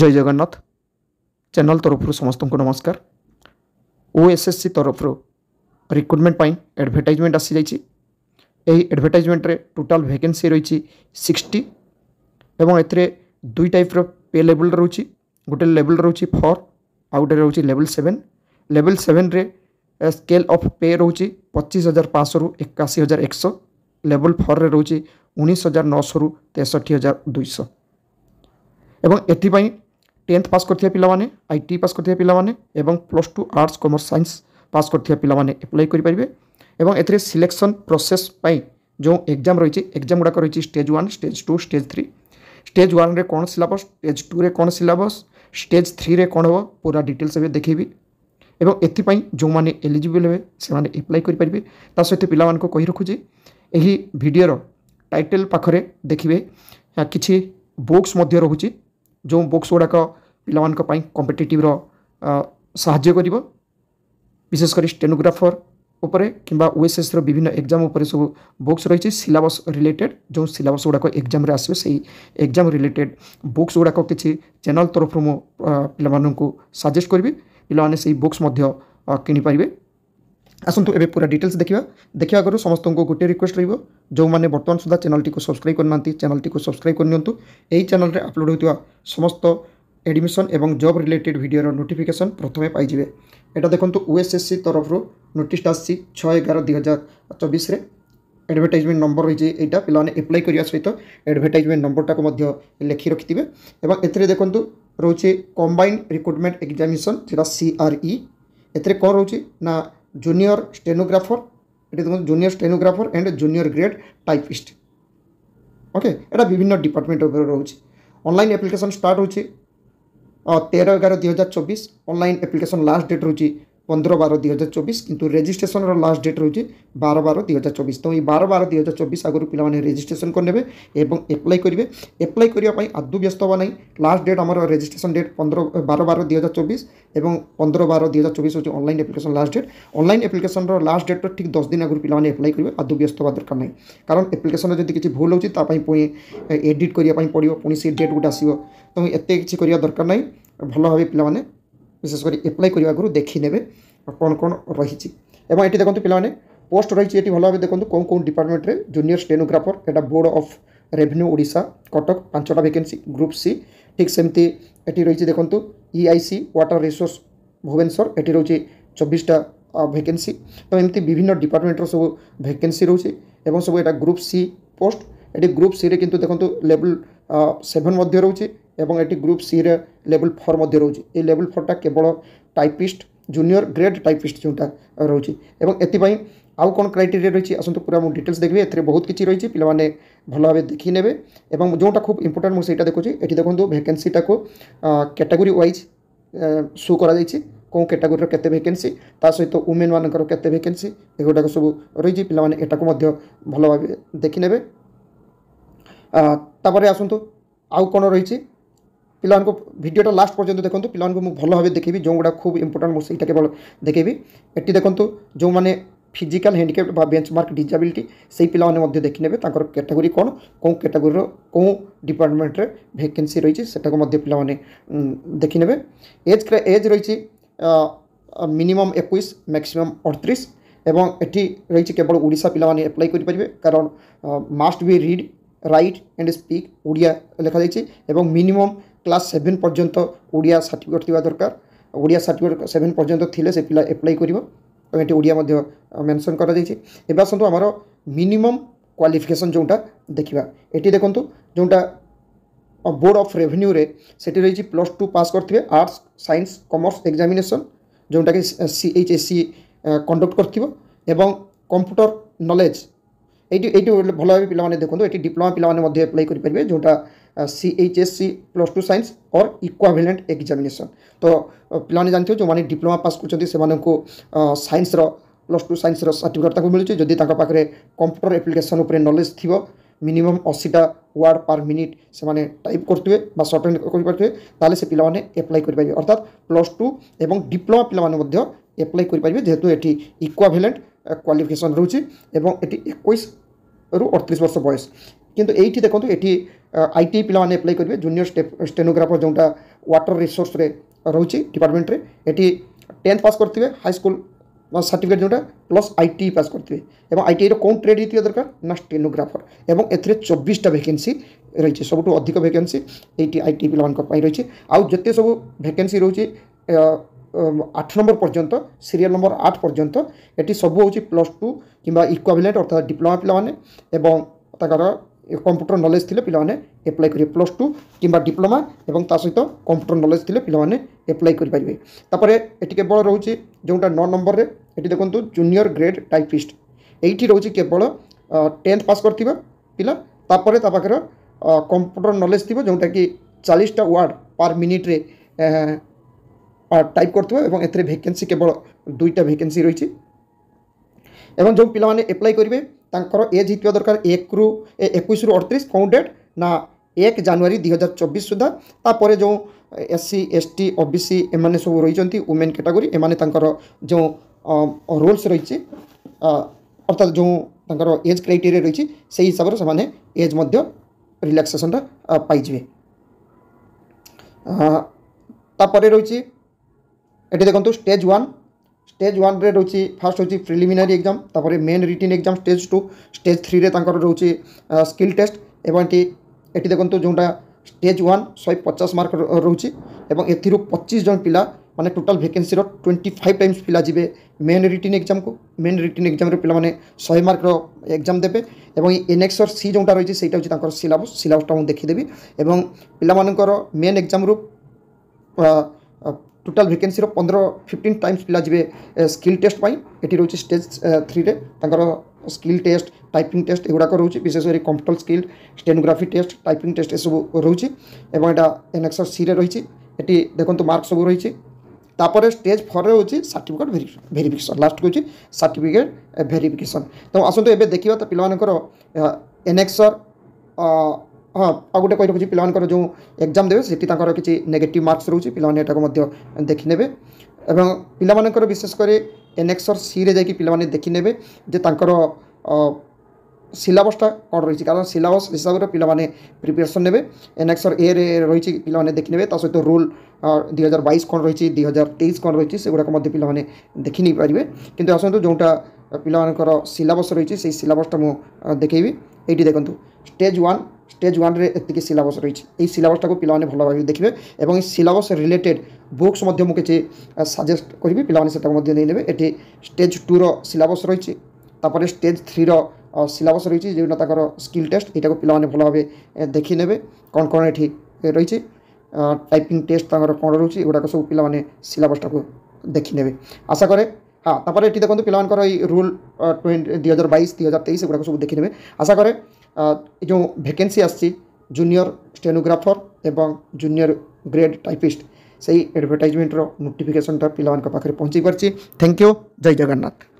জয় Jagannath channel ତରଫରୁ ସମସ୍ତଙ୍କୁ ନମସ୍କାର ଓ ଏସ୍ ଏସ୍ ସି ତରଫରୁ ରିକ୍ରୁଟମେଣ୍ଟ ପାଇଁ ଆଡ଼ଭର୍ଟାଇଜମେଣ୍ଟ ଆସିଯାଇଛି ଏହି ଆଡ଼ଭର୍ଟାଇଜମେଣ୍ଟରେ ଟୋଟାଲ୍ ଭ୍ୟାକେନ୍ସି ରହିଛି ସିକ୍ସଟି ଏବଂ ଏଥିରେ ଦୁଇ ଟାଇପ୍ର ପେ ଲେବୁଲ୍ ରହୁଛି ଗୋଟେ ଲେବୁଲ୍ ରହୁଛି ଫୋର୍ ଆଉ ଗୋଟେ ରହୁଛି ଲେବୁଲ୍ ସେଭେନ୍ ଲେବୁଲ୍ ସେଭେନ୍ରେ ସ୍କେଲ୍ ଅଫ୍ ପେ ରହୁଛି ପଚିଶ ହଜାର ପାଞ୍ଚଶହରୁ ଏକାଅଶୀ ହଜାର ଏକଶହ ଲେବୁଲ୍ ଫୋର୍ରେ ରହୁଛି ଉଣେଇଶ ହଜାର ନଅଶହରୁ ତେଷଠି ହଜାର ଦୁଇଶହ এবং এতি পই 10th পাস করতিয়া পিলা মানে আইটি পাস করতিয়া পিলা মানে এবং +2 আর্টস কমার্স সায়েন্স পাস করতিয়া পিলা মানে এপ্লাই করি পারিব এবং এতি সিলেক্টন প্রসেস পাই জৌ एग्जाम রহিছে एग्जाम গড়া করিছে স্টেজ 1 স্টেজ 2 স্টেজ 3 স্টেজ 1 রে কোন সিলেবাস স্টেজ 2 রে কোন সিলেবাস স্টেজ 3 রে কোন পুরো ডিটেইলস হে দেখিব এবং এতি পই জৌ মানে এলিজিবল হে সে মানে এপ্লাই করি পারিব তা সৈতে পিলা মানক কই রাখু জি এই ভিডিওর টাইটেল পাখরে দেখিবে বা কিচি বকস মধ্যে রহুচি ଯେଉଁ ବୁକ୍ସ ଗୁଡ଼ାକ ପିଲାମାନଙ୍କ ପାଇଁ କମ୍ପିଟେଟିଭ୍ର ସାହାଯ୍ୟ କରିବ ବିଶେଷ କରି ଷ୍ଟେନୋଗ୍ରାଫର ଉପରେ କିମ୍ବା ଓଏସ୍ଏସ୍ର ବିଭିନ୍ନ ଏକ୍ଜାମ୍ ଉପରେ ସବୁ ବୁକ୍ସ ରହିଛି ସିଲାବସ୍ ରିଲେଟେଡ଼୍ ଯେଉଁ ସିଲାବସ୍ ଗୁଡ଼ାକ ଏକ୍ଜାମ୍ରେ ଆସିବେ ସେଇ ଏକ୍ଜାମ୍ ରିଲେଟେଡ଼୍ ବୁକ୍ସ ଗୁଡ଼ାକ କିଛି ଚ୍ୟାନେଲ୍ ତରଫରୁ ମୁଁ ପିଲାମାନଙ୍କୁ ସାଜେଷ୍ଟ କରିବି ପିଲାମାନେ ସେଇ ବୁକ୍ସ ମଧ୍ୟ କିଣିପାରିବେ আসন্তু এবে পুরা ডিটেলস দেখা দেখা আগর সমস্ত গোটে রিকোয়েস্ট রহব যে বর্তমান সুদ্ধা চ্যানেলটি সবসক্রাইব করে না চ্যানেলটি সবসক্রাইব করে নিউ এই চ্যানেলে আপলোড হওয়া সমস্ত এডমিশন এবং জব রিলেটেড ভিডিওর নোটিফিকেসন প্রথমে পাইবে এটা দেখুন ওএসএসসি তরফর নোটিসটা আসছে ছয় এগার দুই হাজার চবিশে এডভর্টাইজমেন্ট নম্বর রয়েছে এইটা পিলানে এপ্লাই করা সহ এডভর্টাইজমেন্ট নম্বরটা লেখি রাখিবে এবং এতে দেখুন রয়েছে কম্বাইন্ড রিক্রুটমেন্ট এক্সামিনেসন যেটা সিআরই এতে কম রয়েছে না জুনিয়র স্টেনোগ্রাফার এটি তোমাদের junior stenographer and junior grade typist okay এটা বিভিন্ন ডিপার্টমেন্ট উপরে রয়েছে অনলাইন আপ্লিকেশন স্টার্ট হচ্ছে তেরো এগারো দুই হাজার চব্বিশ অনলাইন আপ্লিকেশন লাস্ট ডেট রয়েছে ପନ୍ଦର ବାର ଦୁଇ ହଜାର ଚବିଶ କିନ୍ତୁ ରେଜିଷ୍ଟ୍ରେସନର ଲାଷ୍ଟ ଡେଟ୍ ରହୁଛି ବାର ବାର ଦୁଇ ହଜାର ଚବିଶ ତ ଏଇ ବାର ବାର ଦୁଇ ହଜାର ଚବିଶ ଆଗରୁ ପିଲାମାନେ ରେଜିଷ୍ଟ୍ରେସନ କରିନେବେ ଏବଂ ଆପ୍ଲାଏ କରିବେ ଆପ୍ଲାଏ କରିବା ପାଇଁ ଆଦୌ ବ୍ୟସ୍ତ ହେବା ନାହିଁ ଲାଷ୍ଟ ଡେଟ୍ ଆମର ରେଜିଷ୍ଟ୍ରେସନ ଡେଟ୍ ପନ୍ଦର ବାର ବାର ଦୁଇ ହଜାର ଚବିଶ ଏବଂ ପନ୍ଦର ବାର ଦୁଇ ହଜାର ଚବିଶ ହେଉଛି online application last date online ଆପ୍ଲିକେସନର ଲାଷ୍ଟ ଡେଟ୍ର ଠିକ୍ ଦଶ ଦିନ ଆଗରୁ ପିଲାମାନେ ଆପ୍ଲାଏ କରିବେ ଆଦୌ ବ୍ୟସ୍ତ ହେବା ଦରକାର ନାହିଁ କାରଣ ଆପ୍ଲିକେସନରେ ଯଦି କିଛି ଭୁଲ ହେଉଛି ତା ପାଇଁ ପୁଣି ଏଡ଼ିଟ୍ କରିବା ପାଇଁ ପଡ଼ିବ ପୁଣି ସେ ଡେଟ୍ ଗୋଟେ ଆସିବ ତେଣୁ ଏତେ କିଛି କରିବା ଦରକାର ନାହିଁ ଭଲ ଭାବେ ପିଲାମାନେ বিশেষ করে এপ্লাই করা আগুন দেখি নেবে কোণ কোণ রয়েছে এবং এটি দেখুন পিলানে পোস্ট রয়েছে এটি ভালোভাবে দেখুন কোন কোন ডিপার্টমেন্টে জুনিয়র স্টেনোগ্রাফর এটা board of revenue Odisha Cuttack পাঁচটা ভ্যাকেন্সি গ্রুপ সি ঠিক সেমতি এটি রয়েছে দেখুন ইআইসি ওয়াটার রিসোর্স ভুবনেশ্বর এটি রয়েছে চব্বিশটা ভ্যাকেন্সি তো এমনি বিভিন্ন ডিপার্টমেন্টর সব ভ্যাকেন্সি রয়েছে এবং সব এটা গ্রুপ সি পোস্ট এটি গ্রুপ সিরে কিন্তু দেখুন লেভেল সেভেন মধ্যে রয়েছে এবং এটি গ্রুপ সি রে লেভেল ফোর মধ্যে রয়েছে এই লেভেল ফোরটা কেবল টাইপিস্ট জুনিয়র গ্রেড টাইপিস্ট যেটা রয়েছে এবং এপাই আউ কোন ক্রাইটেরিয়া রয়েছে আসুন পুরা মু ডিটেলস দেখবি এতে বহু কিছু রয়েছে পিলা মানে ভালোভাবে দেখি নেবে এবং যেটা খুব ইম্পর্টাট মু সেইটা দেখুছি এটি দেখুন ভ্যাকেন্সিটাকে ক্যাটাগোরি ওয়াইজ শো করা যাইছে କେଉଁ କ୍ୟାଟାଗୋରିର କେତେ ଭେକେନ୍ସି ତା ସହିତ ଉମେନ୍ମାନଙ୍କର କେତେ ଭେକେନ୍ସି ଏଗୁଡ଼ାକ ସବୁ ରହିଛି ପିଲାମାନେ ଏଟାକୁ ମଧ୍ୟ ভালোভাবে দেখি নেবে তাপরে আসুন আউ କ'ଣ রয়েছে ପିଲାମାନଙ୍କୁ ଭିଡ଼ିଓଟା ଲାଷ୍ଟ ପର୍ଯ୍ୟନ୍ତ ଦେଖନ୍ତୁ ପିଲାମାନଙ୍କୁ ମୁଁ ଭଲ ଭାବେ ଦେଖେଇବି ଯେଉଁଗୁଡ଼ା ଖୁବ୍ ଇମ୍ପୋର୍ଟାଣ୍ଟ ମୁଁ ସେଇଟା କେବଳ ଦେଖେଇବି ଏଠି ଦେଖନ୍ତୁ ଯେଉଁମାନେ ଫିଜିକାଲ୍ ହ୍ୟାଣ୍ଡିକ୍ୟାପ୍ ବା ବେଞ୍ଚମାର୍କ ଡିଜାବିଲିଟି ସେଇ ପିଲାମାନେ ମଧ୍ୟ ଦେଖିନେବେ ତାଙ୍କର କ୍ୟାଟାଗୋରୀ କ'ଣ କେଉଁ କ୍ୟାଟାଗୋରୀର କେଉଁ ଡିପାର୍ଟମେଣ୍ଟରେ ଭେକେନ୍ସି ରହିଛି ସେଟାକୁ ମଧ୍ୟ ପିଲାମାନେ ଦେଖିନେବେ ଏଜ୍ ଏଜ୍ ରହିଛି ମିନିମମ୍ ଏକୋଇଶ ମ୍ୟାକ୍ସିମମ୍ ଅଠତିରିଶ এবং এটি রয়েছে কেবল ওড়িশা পিলামানে আপ্লাই করে পারবে কারণ must be read write and speak Odia লেখা যাইছে এবং মিনিমম ক্লাস সেভেন পর্যন্ত ওড়িয়া সার্টিফিকেট থাকা দরকার ওড়িয়া সার্টিফিকেট সেভেন পর্যন্ত থিলে সে পিলা এপ্লাই করব এবং এটি ওড়িয়া মধ্যে মেনশন করা যাইছে এবে আসন্তু আমার মিনিমম କ୍ୱାଲିଫିକେସନ୍ ଯେଉଁଟା ଦେଖିବା ଏଠି ଦେଖନ୍ତୁ ଯେଉଁଟା ବୋର୍ଡ଼ ଅଫ୍ ରେଭିନ୍ୟୁରେ ସେଠି ରହିଛି ପ୍ଲସ୍ ଟୁ ପାସ୍ କରିଥିବେ ଆର୍ଟ୍ସ ସାଇନ୍ସ କମର୍ସ ଏକ୍ଜାମିନେସନ୍ ଯେଉଁଟାକି C H S C conduct କରିଥିବ ଏବଂ କମ୍ପ୍ୟୁଟର ନଲେଜ୍ ଏଇଠି ଏଇଠି ଭଲ ଭାବେ ପିଲାମାନେ ଦେଖନ୍ତୁ ଏଠି ଡିପ୍ଲୋମା ପିଲାମାନେ ମଧ୍ୟ ଆପ୍ଲାଏ କରିପାରିବେ ଯେଉଁଟା C H S C plus two science और इक्वाभेलेंट एग्जामिनेसन तो ପିଲାମାନେ ଜାଣିଥିବେ ଯେଉଁମାନେ ଡିପ୍ଲୋମା ପାସ୍ କରୁଛନ୍ତି ସେମାନଙ୍କୁ ସାଇନ୍ସର ପ୍ଲସ୍ ଟୁ ସାଇନ୍ସର ସାର୍ଟିଫିକେଟ୍ ତାଙ୍କୁ ମିଳୁଛି ଯଦି ତାଙ୍କ ପାଖରେ କମ୍ପ୍ୟୁଟର ଆପ୍ଲିକେସନ୍ ଉପରେ ନଲେଜ୍ ଥିବ ମିନିମମ୍ ଅଶୀଟା ୱାର୍ଡ଼ ପାର୍ ମିନିଟ୍ ସେମାନେ ଟାଇପ୍ କରୁଥିବେ ବା ସର୍ଟେନ୍ କରିପାରୁଥିବେ ତାହେଲେ ସେ ପିଲାମାନେ ଆପ୍ଲାଏ କରିପାରିବେ ଅର୍ଥାତ୍ ପ୍ଲସ୍ ଟୁ ଏବଂ ଡିପ୍ଲୋମା ପିଲାମାନେ ମଧ୍ୟ ଆପ୍ଲାଏ କରିପାରିବେ ଯେହେତୁ ଏଠି ଇକ୍ୱାଭେଲେଣ୍ଟ କ୍ୱାଲିଫିକେସନ୍ ରହୁଛି ଏବଂ ଏଠି ଏକୋଇଶରୁ ଅଠତିରିଶ ବର୍ଷ ବୟସ কিন্তু এইটি দেখুন এটি আইটি পিলামানে এপ্লাই করবে জুনিয়র স্টেনোগ্রাফর যেটা ওয়াটর রিসোর্সরে রয়েছে ডিপার্টমেন্টে এটি টেন্থ পাস করতে হাইস্কুল সার্টিফিকেট যেটা প্লস আইটি পাস করতে এবং আইটিআইর কোন ট্রেড হয়ে দরকার না স্টেনোগ্রাফর এবং এতে চব্বিশটা ভ্যাকেন্সি রয়েছে সবুঠু অধিক ভ্যাকেন্সি এইটি আইটি পিলামানঙ্ রয়েছে আউ যেতে সব ভ্যাকেন্সি রয়েছে আট নম্বর পর্যন্ত সিরিয়াল নম্বর আট পর্যন্ত এটি সবু হচ্ছে প্লস টু কিংবা ইকুয়াভিলেন্ট অর্থাৎ ডিপ্লোমা পিলামানে এবং তাঁর কম্পুটর নলেজ ଥିଲେ ପିଲାମାନେ ଆପ୍ଲାଏ କରିବେ ପ୍ଲସ୍ ଟୁ କିମ୍ବା ଡିପ୍ଲୋମା ଏବଂ ତା ସହିତ କମ୍ପୁଟର ନଲେଜ ଥିଲେ ପିଲାମାନେ ଆପ୍ଲାଏ କରିପାରିବେ ତାପରେ ଏଠି କେବଳ ରହୁଛି ଯେଉଁଟା ନଅ ନମ୍ବରରେ ଏଠି ଦେଖନ୍ତୁ ଜୁନିୟର ଗ୍ରେଡ୍ ଟାଇପିଷ୍ଟ ଏଇଠି ରହୁଛି କେବଳ ଟେନ୍ଥ ପାସ୍ କରିଥିବା ପିଲା ତାପରେ ତା ପାଖରେ କମ୍ପୁଟର ନଲେଜ ଥିବ ଯେଉଁଟାକି ଚାଳିଶଟା ୱାର୍ଡ଼ ପାର୍ ମିନିଟ୍ରେ টাইপ করতে এবং এতে ভ্যাকেন্সি কেবল দুইটা ভ্যাকেন্সি রয়েছে এবং যে পিলামানে এপ্লাই করবে ତାଙ୍କର ଏଜ୍ ଜିତିବା ଦରକାର ଏକରୁ ଏକୋଇଶରୁ ଅଠତିରିଶ କେଉଁ ଡେଟ୍ ନା ଏକ ଜାନୁଆରୀ ଦୁଇ ହଜାର ଚବିଶ ସୁଦ୍ଧା ତାପରେ ଯେଉଁ S C S T O B C ଏମାନେ ସବୁ ରହିଛନ୍ତି ଓମେନ୍ କାଟାଗୋରୀ ଏମାନେ ତାଙ୍କର ଯେଉଁ ରୁଲ୍ସ ରହିଛି ଅର୍ଥାତ ଯେଉଁ ତାଙ୍କର ଏଜ୍ କ୍ରାଇଟେରିଆ ରହିଛି ସେହି ହିସାବରେ ସେମାନେ ଏଜ୍ ମଧ୍ୟ ରିଲାକ୍ସେସନ୍ଟା ପାଇଯିବେ ତାପରେ ରହିଛି ଏଠି ଦେଖନ୍ତୁ ଷ୍ଟେଜ୍ ୱାନ୍ স্টেজ ওয়ান রয়েছে ফার্স্ট হচ্ছে প্রিলিমিনারি এক্সাম তারপরে main written exam stage two stage three তাঁর রয়েছে স্কিল টেস্ট এবং এটি এটি দেখুন যেটা স্টেজ ওয়ান শহে পচাশ মার্ক রয়েছে এবং এর পঁচিশ জন পিলা মানে টোটাল ভ্যাকেন্সির টোয়েন্টি ফাইভ টাইমস পিলা যাবে মেন রিটিন এক্সাম কু মেন রিটিন এক্সামে পিলামানে শহে মার্কর এক্সাম দেবে এবং এনএক্সর সি যেটা রয়েছে সেইটা হচ্ছে তাঁর সিলাবস সিলাবসটা মু দেখিদেবি এবং পিলামানকর মেন এক্সামরু ଟୋଟାଲ୍ ଭ୍ୟାକେନ୍ସିର ପନ୍ଦର ଫିଫ୍ଟିନ୍ ଟାଇମ୍ସ ପିଲା ଯିବେ ସ୍କିଲ୍ ଟେଷ୍ଟ ପାଇଁ ଏଠି ରହୁଛି ଷ୍ଟେଜ୍ ଥ୍ରୀରେ ତାଙ୍କର ସ୍କିଲ୍ ଟେଷ୍ଟ ଟାଇପିଂ ଟେଷ୍ଟ ଏଗୁଡ଼ାକ ରହୁଛି ବିଶେଷ କରି computer skill stenography test typing test ଏସବୁ ରହୁଛି ଏବଂ ଏଇଟା ଏନ୍ଏକ୍ସର ସିରେ ରହିଛି ଏଠି ଦେଖନ୍ତୁ ମାର୍କ ସବୁ ରହିଛି ତାପରେ ଷ୍ଟେଜ୍ ଫୋର୍ରେ ହେଉଛି ସାର୍ଟିଫିକେଟ୍ ଭେରିଫିକେସନ୍ ଲାଷ୍ଟ ହେଉଛି ସାର୍ଟିଫିକେଟ୍ ଭେରିଫିକେସନ୍ ତେଣୁ ଆସନ୍ତୁ ଏବେ ଦେଖିବା ତ ପିଲାମାନଙ୍କର ଏନ୍ଏକ୍ସର ହଁ ଆଉ ଗୋଟେ କହି ରଖୁଛି ପିଲାମାନଙ୍କର ଯେଉଁ ଏକ୍ଜାମ୍ ଦେବେ ସେଠି ତାଙ୍କର କିଛି ନେଗେଟିଭ୍ ମାର୍କସ୍ ରହୁଛି ପିଲାମାନେ ଏଟାକୁ ମଧ୍ୟ ଦେଖିନେବେ ଏବଂ ପିଲାମାନଙ୍କର ବିଶେଷ କରି ଏନେକ୍ସର୍ ସିରେ ଯାଇକି ପିଲାମାନେ ଦେଖିନେବେ ଯେ ତାଙ୍କର ସିଲାବସ୍ଟା କ'ଣ ରହିଛି କାରଣ ସିଲାବସ୍ ହିସାବରେ ପିଲାମାନେ ପ୍ରିପେରେସନ୍ ନେବେ ଏନେକ୍ସର୍ ଏରେ ରହିଛି ପିଲାମାନେ ଦେଖିନେବେ ତା ସହିତ ରୁଲ୍ ଦୁଇ ହଜାର ବାଇଶ କ'ଣ ରହିଛି ଦୁଇ ହଜାର ତେଇଶ କ'ଣ ରହିଛି ସେଗୁଡ଼ାକ ମଧ୍ୟ ପିଲାମାନେ ଦେଖି ନେଇପାରିବେ କିନ୍ତୁ ଆସନ୍ତୁ ଯେଉଁଟା ପିଲାମାନଙ୍କର ସିଲାବସ୍ ରହିଛି ସେଇ ସିଲାବସ୍ଟା ମୁଁ ଦେଖେଇବି ଏଇଠି ଦେଖନ୍ତୁ ଷ୍ଟେଜ୍ ୱାନ୍ স্টেজ ওয়ানরে এত সিলাবস রয়েছে এই সিলাবসটা পিলামানে ভাল ভাবে দেখবে এবং এই সিলাবস রিলেটেড বুকস মধ্যে মু কিছু সাজেস্ট করবি পিলামানে সেটাকে মধ্যে নিয়ে নেবে এটি স্টেজ টুর সিলাবস রয়েছে তারপরে স্টেজ থ্রির সিলাবস রয়েছে যেটা তাঁর স্কিল টেস্ট এটাকে পিলামানে ভাল ভাবে দেখি নেবে কণ কণ এটি রয়েছে টাইপিং টেস্ট তাঁর কণ রয়েছে এগুলো সব পিলামানে সিলাবসটাকে দেখি নেবে আশা করে হ্যাঁ তারপরে এটি দেখুন পিলামানকর এই রুল টোয়েন্টি দুই হাজার বাইশ দুই হাজার তেইশ এগুলো সব দেখি নেবে আশা করে जो ভ্যাকেন্সি আসছে জুনিয়র স্টেনোগ্রাফর এবং জুনিয়র গ্রেড টাইপিস্ট সেই আডভর্টাইজমেন্টর নোটিফিকেশনটা পিলাମାନଙ୍କ ପାଖରେ ପହଞ୍ଚି ପାରିଛି ଥ୍ୟାଙ୍କ ୟୁ ଜୟ ଜଗନ୍ନାଥ